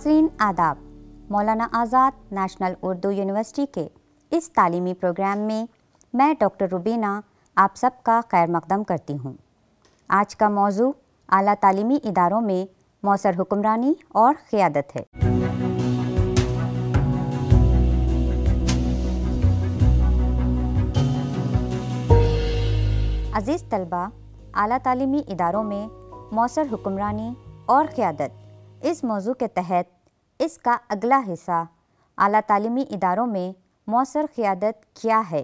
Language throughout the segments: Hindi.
नाजरीन आदाब मौलाना आज़ाद नेशनल उर्दू यूनिवर्सिटी के इस तालीमी प्रोग्राम में मैं डॉक्टर रुबीना आप सबका खैर मकदम करती हूँ आज का मौजू अली तालीमी इदारों में मौसर हुक्मरानी और क़ियादत है अज़ीज़ तलबा अली तालीमी इदारों में मौसर हुक्मरानी और क़ियादत इस मौजू के तहत इसका अगला हिस्सा अली तलीमी इदारों में मौसर क़्यादत क्या है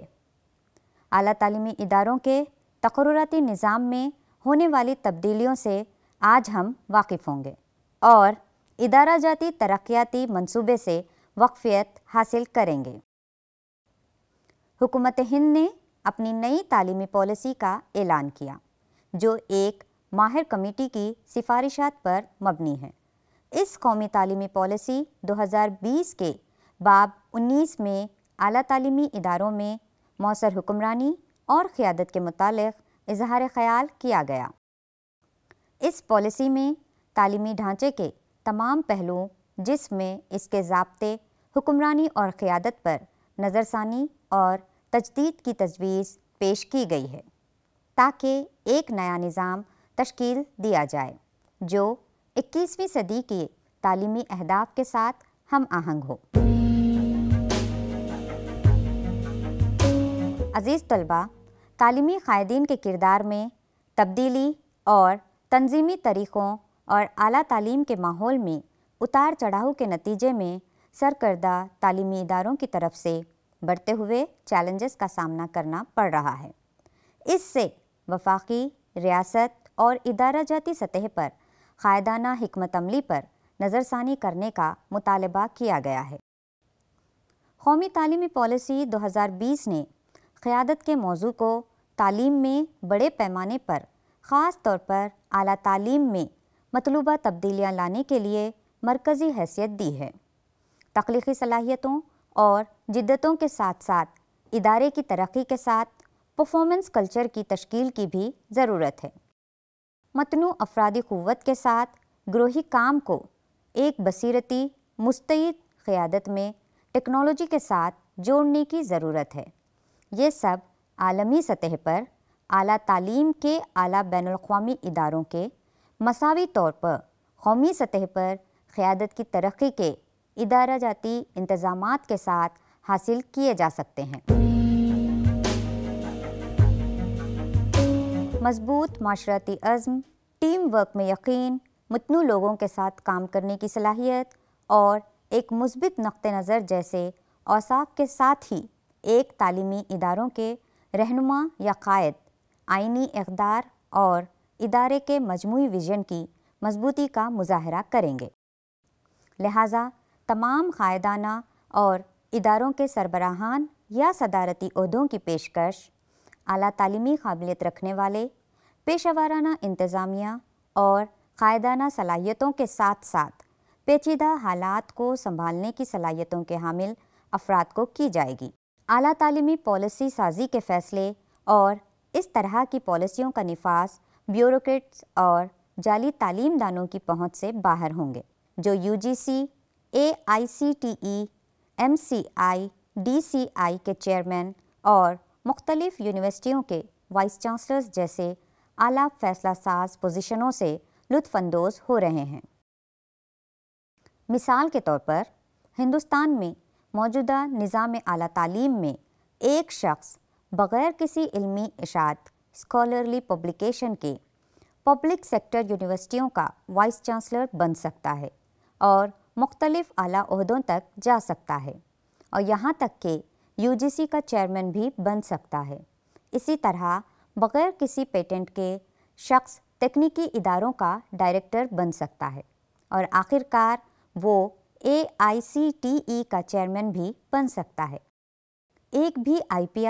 अली तलीमी इदारों के तकरूरती निज़ाम में होने वाली तब्दीलियों से आज हम वाकिफ़ होंगे और इदारा जाती तरक्याती मनसूबे से वक्फियत हासिल करेंगे हुकूमत हिंद ने अपनी नई तालीमी पॉलिसी का ऐलान किया जो एक माहिर कमेटी की सिफारिशात पर मबनी है इस कौमी तलीमी पॉलिसी 2020 के बाब 19 में अली तली इदारों में मौसर हुक्मरानी और क़्यादत के मुतल इजहार ख्याल किया गया इस पॉलिसी में तालीमी ढांचे के तमाम पहलुओं जिसमें इसके जबते हुक्मरानी और क़्यादत पर नज़रसानी और तजदीद की तजवीज़ पेश की गई है ताकि एक नया निज़ाम तश्कील दिया जाए जो इक्कीसवीं सदी के तालीमी अहदाफ के साथ हम आहंग हो अज़ीज़ तलबा तालीमी क़ायदीन के किरदार में तब्दीली और तंजीमी तरीक़ों और अली तालीम के माहौल में उतार चढ़ाव के नतीजे में सरकर्दा तालीमी इदारों की तरफ से बढ़ते हुए चैलेंजेस का सामना करना पड़ रहा है इससे वफाकी रियासत और इदारा जाती सतह पर कायदाना हमत अमली पर नज़रसानी करने का मुतालबा किया गया है कौमी तलीमी पॉलिसी 2020 ने क़्यादत के मौजू को तालीम में बड़े पैमाने पर ख़ास तौर पर अली तालीम में मतलूबा तब्दीलियाँ लाने के लिए मरकज़ी हैसियत दी है तख्लीकी सलाहियतों और जिद्दतों के साथ साथ इदारे की तरक्की के साथ परफॉर्मेंस कल्चर की तश्ील की भी ज़रूरत है मतनू अफरादी क़वत के साथ ग्रोही काम को एक बसरती मुस्तैद क़्यादत में टेक्नोलॉजी के साथ जोड़ने की ज़रूरत है ये सब आलमी सतह पर आला तालीम के आला बैन अवी इदारों के मसावी तौर पर कौमी सतह पर क़्यादत की तरक्की के इदारा जाती इंतज़ाम के साथ हासिल किए जा सकते हैं मजबूत माशरती अज़म टीम वर्क में यकीन मतनू लोगों के साथ काम करने की सलाहियत और एक मुस्बित नक़ नज़र जैसे औसाफ के साथ ही एक तालीमी इदारों के रहनुमा या कायद आइनी इकदार और इदारे के मजमू विजन की मजबूती का मुजाहरा करेंगे लिहाजा तमाम कायदाना और इदारों के सरबराहान या सदारती अहदों की पेशकश आला तलीमी काबिलियत रखने वाले वाराना इंतज़ामिया और कायदाना सलाहियतों के साथ साथ पेचीदा हालात को संभालने की सलाहियतों के हामिल अफराद को की जाएगी अली तलीमी पॉलिसी साजी के फैसले और इस तरह की पॉलिसियों का नफाज ब्यूरोट्स और जाली तालीम दानों की पहुँच से बाहर होंगे जो U G C A I C T E M C I D C I के चेयरमैन और मुख्तलिफ़ यूनिवर्सिटियों के वाइस चांसलर्स जैसे आला फैसला साज पोजीशनों से लुत्फानंदोज़ हो रहे हैं मिसाल के तौर पर हिंदुस्तान में मौजूदा निज़ाम आला तालीम में एक शख्स बग़ैर किसी इलमी इशात स्कॉलरली पब्लिकेशन के पब्लिक सेक्टर यूनिवर्सिटियों का वाइस चांसलर बन सकता है और मुख्तलिफ़ अलीहदों तक जा सकता है और यहाँ तक के यूजीसी का चेयरमैन भी बन सकता है इसी तरह बगैर किसी पेटेंट के शख्स तकनीकी इदारों का डायरेक्टर बन सकता है और आखिरकार वो ए e का चेयरमैन भी बन सकता है एक भी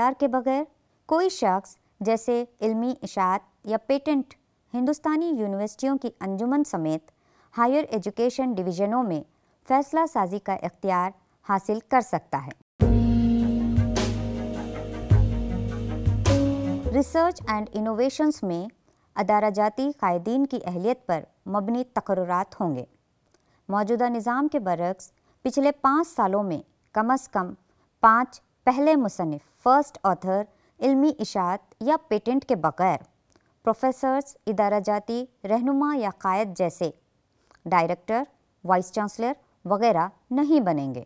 आर के बगैर कोई शख्स जैसे इल्मी इशात या पेटेंट हिंदुस्तानी यूनिवर्सिटियों की अंजुमन समेत हायर एजुकेशन डिवीज़नों में फ़ैसला साजी का इख्तियार हासिल कर सकता है रिसर्च एंड इनोवेशंस में अदारा जाती कायदीन की अहलियत पर मबनी तकरात होंगे मौजूदा निज़ाम के बरक्स पिछले पाँच सालों में कम अज़ कम पाँच पहले मुसनफ़ फ़र्स्ट ऑथर इल्मी इशात या पेटेंट के बगैर प्रोफेसर्स इदारा जाती रहनुमा या कायद जैसे डायरेक्टर वाइस चांसलर वगैरह नहीं बनेंगे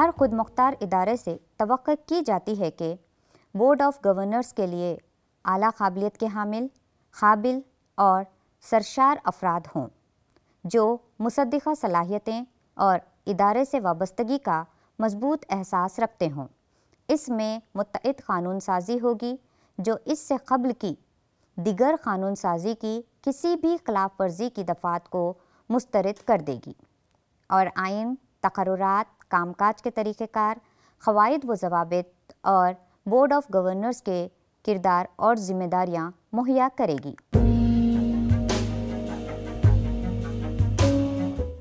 हर खुद मुख्तार इदारे से तो की जाती है कि बोर्ड ऑफ गवर्नर्स के लिए आला काबिलियत के हामिल काबिल और सरशार अफराद हों जो मुसदा सलाहियतें और इदारे से वाबस्तगी का मजबूत एहसास रखते हों इसमें मतद क़ानून साजी होगी जो इससे कबल की दिगर क़ानून साजी की किसी भी खिलाफ वर्जी की दफ़ात को मुस्तरद कर देगी और आइन तकर कामकाज के तरीक़ार कवायद व जवाबित और बोर्ड ऑफ गवर्नर्स के किरदार और जिम्मेदारियाँ मुहैया करेगी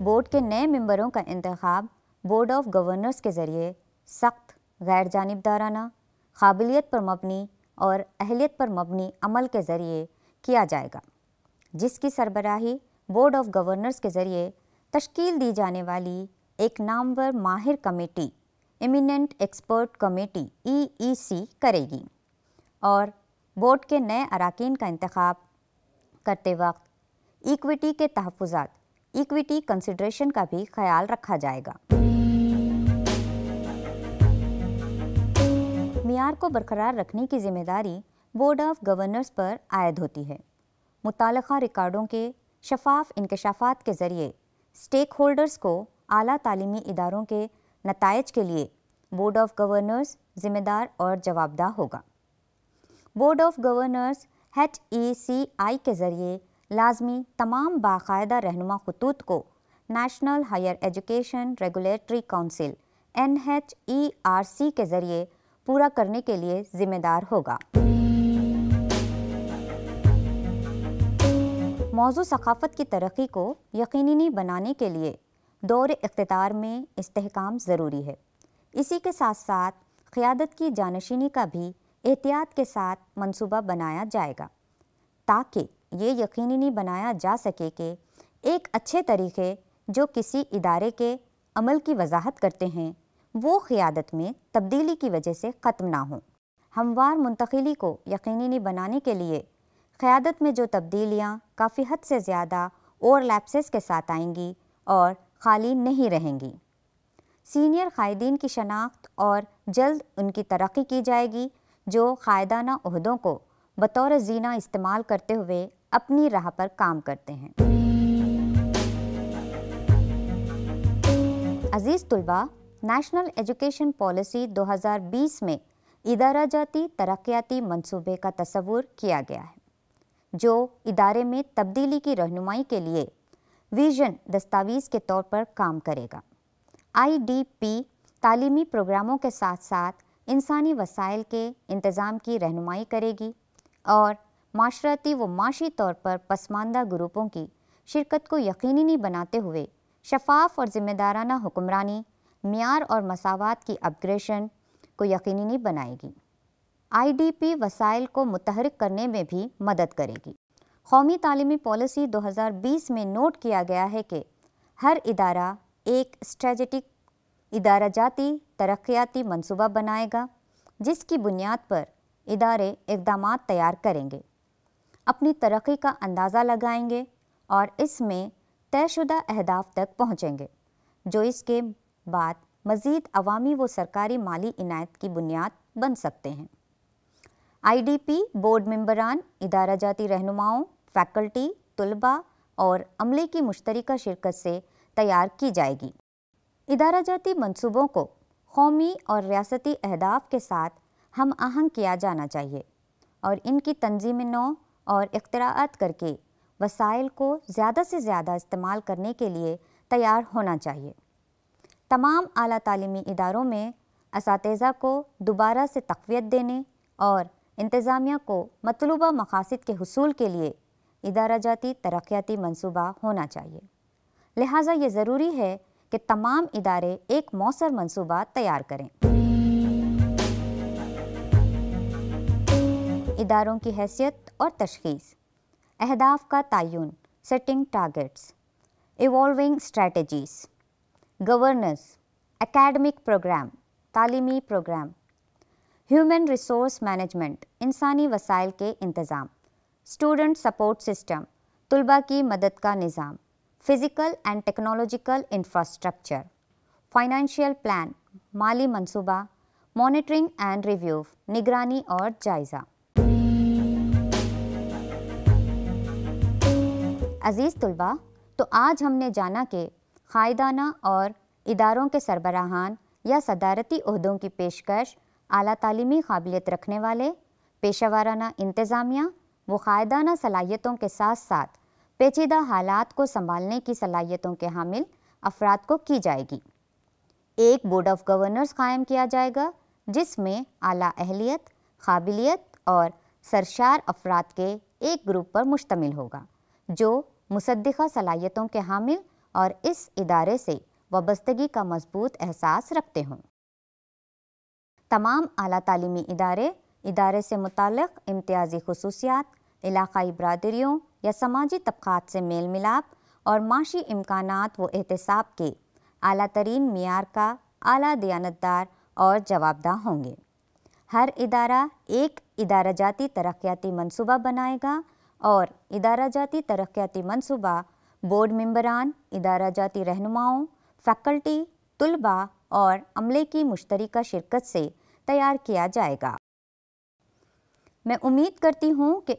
बोर्ड के नए मेंबरों का इंतखब बोर्ड ऑफ गवर्नर्स के ज़रिए सख्त गैर जानबदाराना काबिलियत पर मबनी और अहलियत पर मबनी अमल के ज़रिए किया जाएगा जिसकी सरबराही बोर्ड ऑफ गवर्नर्स के ज़रिए तश्कील दी जाने वाली एक नामवर माहिर committee eminent expert committee EEC e e करेगी और बोर्ड के नए अरकान का इंतखब करते वक्त इक्विटी के तहफ़ात इक्विटी कंसिड्रेशन का भी ख्याल रखा जाएगा मीयार को बरकरार रखने की जिम्मेदारी बोर्ड ऑफ गवर्नर्स पर आयद होती है मुतल रिकॉर्डों के शफाफ इंकशाफ के ज़रिए स्टेक होल्डर्स को अली तालीमी इदारों के नतज के लिए बोर्ड ऑफ गवर्नर्स जिम्मेदार और जवाबदाह होगा board of governors H E C I के ज़रिए लाजमी तमाम बाकायदा रहनुमा खतूत को national higher education regulatory council N H E R C के ज़रिए पूरा करने के लिए ज़िम्मेदार होगा मौजू सकाफ़त की तरक्की को यकीनी बनाने के लिए दौर इकतदार में इसकाम ज़रूरी है इसी के साथ साथ क़्यादत की जानशीनी का भी एहतियात के साथ मनसूबा बनाया जाएगा ताकि ये यकीनी बनाया जा सके कि एक अच्छे तरीके जो किसी इदारे के अमल की वजाहत करते हैं वो क़्यादत में तब्दीली की वजह से ख़त्म ना हो हमवार मुंतकली को यकीनी बनाने के लिए क़्यादत में जो तब्दीलियाँ काफ़ी हद से ज़्यादा ओवरलैप्सेस के साथ आएंगी और खाली नहीं रहेंगी सीनियर कायदीन की शनाख्त और जल्द उनकी तरक्की की जाएगी जो कायदाना अहदों को बतौर जीना इस्तेमाल करते हुए अपनी राह पर काम करते हैं अजीज़ तलबा नेशनल एजुकेशन पॉलिसी 2020 में इदारा जाती तरक्याती मनसूबे का तस्वूर किया गया है जो इदारे में तब्दीली की रहनुमाई के लिए विजन दस्तावेज़ के तौर पर काम करेगा आईडीपी तालीमी प्रोग्रामों के साथ साथ इंसानी वसाइल के इंतज़ाम की रहनुमाई करेगी और माशरती व माशी तौर पर पसमानदा ग्रुपों की शिरकत को यकीनी बनाते हुए शफाफ और ज़िम्मेदाराना हुक्मरानी मैार और मसावत की अपग्रेशन को यकीनी बनाएगी आईडीपी वसाइल को मुतहरक करने में भी मदद करेगी कौमी तलीमी पॉलिसी 2020 में नोट किया गया है कि हर इदारा एक स्ट्रेटिक इदारा जाती तरक्याती मनसूबा बनाएगा जिसकी बुनियाद पर इदारे इकदाम तैयार करेंगे अपनी तरक्की का अंदाज़ा लगाएंगे और इसमें तयशुदा अहदाफ तक पहुँचेंगे जो इसके बाद मज़ीद अवामी व सरकारी माली इनायत की बुनियाद बन सकते हैं आई डी पी बोर्ड मम्बरान इदारा जाती रहनुमाओं फैकल्टी तलबा और अमले की मुश्तरक शिरकत से तैयार की जाएगी इदारा जाती मनसूबों को कौमी और रियासती अहदाफ के साथ हम आहंग किया जाना चाहिए और इनकी तनजीम नौ और अख्तरात करके वसाइल को ज़्यादा से ज़्यादा इस्तेमाल करने के लिए तैयार होना चाहिए तमाम अली तलीमी इदारों में इस को दोबारा से तकवीत देने और इंतज़ामिया को मतलूबा मकासद के हसूल के लिए इदारा जाती तरक्याती मनसूबा होना चाहिए लिहाजा ये ज़रूरी है कि तमाम इदारे एक मौसर मनसूबा तैयार करें इदारों की हैसियत और तशखीस अहदाफ का तयन setting targets evolving strategies governance academic program तालीमी प्रोग्राम ह्यूमन रिसोर्स मैनेजमेंट इंसानी वसाइल के इंतज़ाम स्टूडेंट सपोर्ट सिस्टम तलबा की मदद का निज़ाम physical and technological infrastructure financial plan माली मंसूबा मॉनिटरिंग एंड रिव्यू निगरानी और जायज़ा अज़ीज़ तलबा तो आज हमने जाना कि कायदाना और इदारों के सरबराहान या सदारती अहदों की पेशकश अली तलीमी काबिलियत रखने वाले पेशा वाराना इंतज़ामिया मुकायदाना सलाहियतों के साथ साथ पेचीदा हालात को संभालने की सलाहियतों के हामिल अफराद को की जाएगी एक बोर्ड ऑफ गवर्नर्स कायम किया जाएगा जिसमें आला अहलियत काबिलियत और सरशार अफराद के एक ग्रुप पर मुश्तमिल होगा जो मुसदा सलाहियतों के हामिल और इस इदारे से वाबस्तगी का मजबूत एहसास रखते हों तमाम अली तलीमी इदारे इदारे से मुतक इम्तियाजी खसूसियात इलाकई बरदरीों या समाजी तबक़ात से मेल मिलाप और माशी इम्कान व एहतसाब के अला तरीन मीर का अला दयानतदार और जवाबदा होंगे हर इदारा एक इदारा जाती तरक्याती मनसूबा बनाएगा और इदारा जाती तरक्याती मनसूबा बोर्ड मम्बरान इदारा जाती रहनुमाओं फैकल्टी तलबा और अमले की मुश्तरका शिरकत से तैयार किया जाएगा मैं उम्मीद करती हूँ कि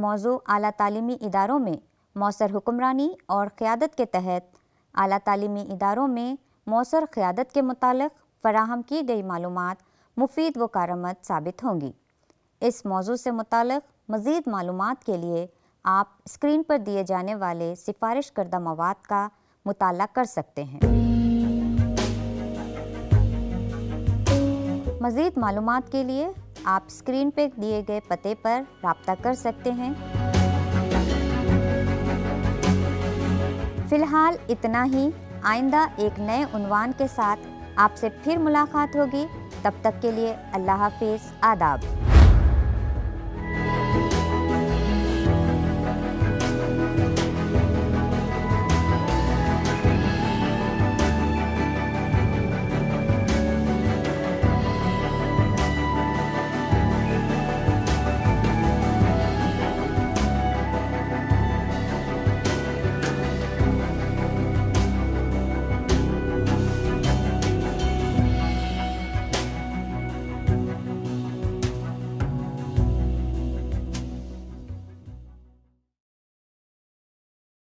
मौजू आला तलीमी इदारों में मौसर हुक्मरानी और क़्यादत के तहत अली तलीमी इदारों में मौसर क़्यादत के मुतल फ़राहम की गई मालूम मुफीद व कारमद साबित होंगी इस मौजू से मुतल मज़ीद मालूम के लिए आप स्क्रीन पर दिए जाने वाले सिफारिश करदा मवाद का मुताल कर सकते हैं मज़ीद मालूम के लिए आप स्क्रीन पर दिए गए पते पर रबता कर सकते हैं फिलहाल इतना ही आइंदा एक नए उनवान के साथ आपसे फिर मुलाकात होगी तब तक के लिए अल्लाह हाफिज़ आदाब